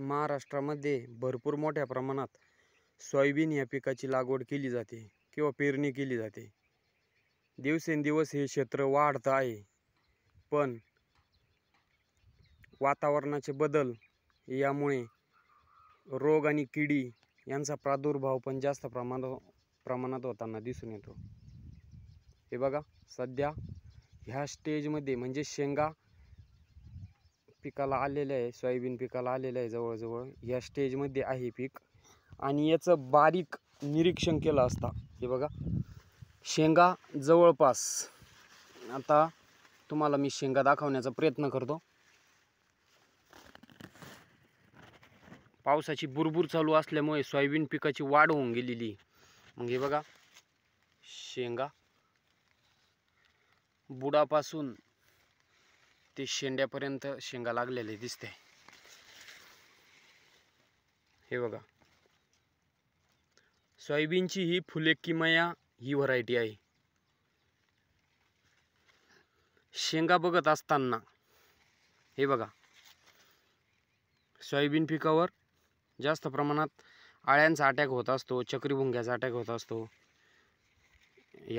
महाराष्ट्रामध्ये भरपूर मोठ्या प्रमाणात सोयाबीन या पिकाची लागवड केली जाते किंवा पेरणी केली जाते दिवसेंदिवस हे क्षेत्र वाढतं आहे पण वातावरणाचे बदल यामुळे रोग आणि किडी यांचा प्रादुर्भाव पण जास्त प्रमाणात हो, प्रमाणात होताना दिसून येतो हे बघा सध्या ह्या स्टेजमध्ये म्हणजे शेंगा पिकाला आलेलं आहे सोयाबीन पिकाला आलेलं आहे जवळजवळ या स्टेजमध्ये आहे पीक आणि याचं बारीक निरीक्षण केलं असता हे बघा शेंगा जवळपास आता तुम्हाला मी शेंगा दाखवण्याचा प्रयत्न करतो पावसाची बुरबुर चालू असल्यामुळे सोयाबीन पिकाची वाढ होऊन गेलेली मग हे बघा शेंगा बुडापासून ते शेंड्यापर्यंत शेंगा लागलेले दिसते हे बघा सोयाबीनची ही फुले किमया ही व्हरायटी आहे शेंगा बघत असताना हे बघा सोयाबीन पिकावर जास्त प्रमाणात आळ्यांचा अटॅक होत असतो चक्रीभुंग्याचा अटॅक होत असतो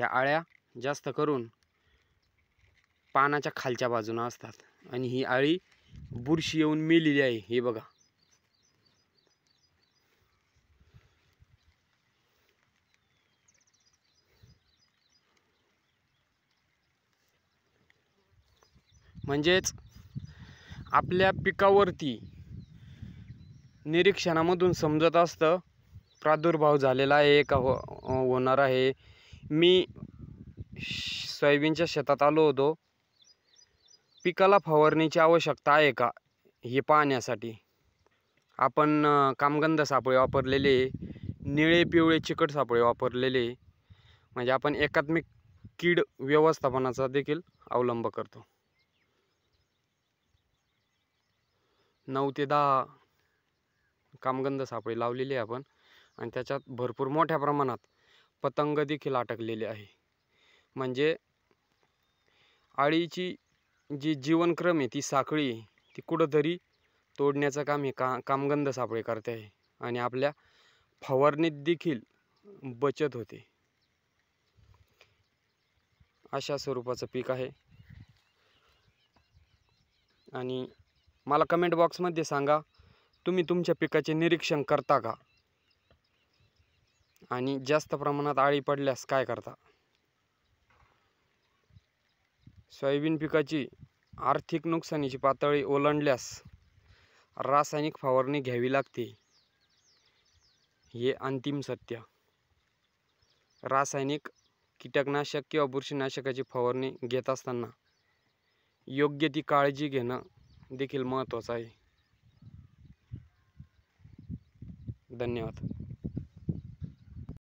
या आळ्या जास्त करून पानाच्या खालच्या बाजूनं असतात आणि ही आळी बुरशी येऊन मेलेली आहे हे बघा म्हणजेच आपल्या पिकावरती निरीक्षणामधून समजत असतं प्रादुर्भाव झालेला आहे का हो होणार आहे मी सोयाबीनच्या शेतात आलो होतो पिकाला फवारणीची आवश्यकता आहे का हे पाहण्यासाठी आपण कामगंध सापळे वापरलेले निळे पिवळे चिकट सापळे वापरलेले म्हणजे आपण एकात्मिक कीड व्यवस्थापनाचा देखील अवलंब करतो नऊ ते दहा कामगंध सापळे लावलेले आहे आपण आणि त्याच्यात भरपूर मोठ्या प्रमाणात पतंग देखील अटकलेले आहे म्हणजे आळीची जी जीवनक्रम आहे ती साखळी ती कुठंतरी तोडण्याचं काम हे का कामगंध सापळे करते आहे आणि आपल्या फवारणीत देखील बचत होते अशा स्वरूपाचं पीक आहे आणि मला कमेंट बॉक्समध्ये सांगा तुम्ही तुमच्या पिकाचे निरीक्षण करता का आणि जास्त प्रमाणात आळी पडल्यास काय करता सोयाबीन पिकाची आर्थिक नुकसानीची पातळी ओलांडल्यास रासायनिक फवारणी घ्यावी लागते हे अंतिम सत्य रासायनिक कीटकनाशक किंवा बुरशीनाशकाची फवारणी घेत असताना योग्य ती काळजी घेणं देखील महत्त्वाचं आहे धन्यवाद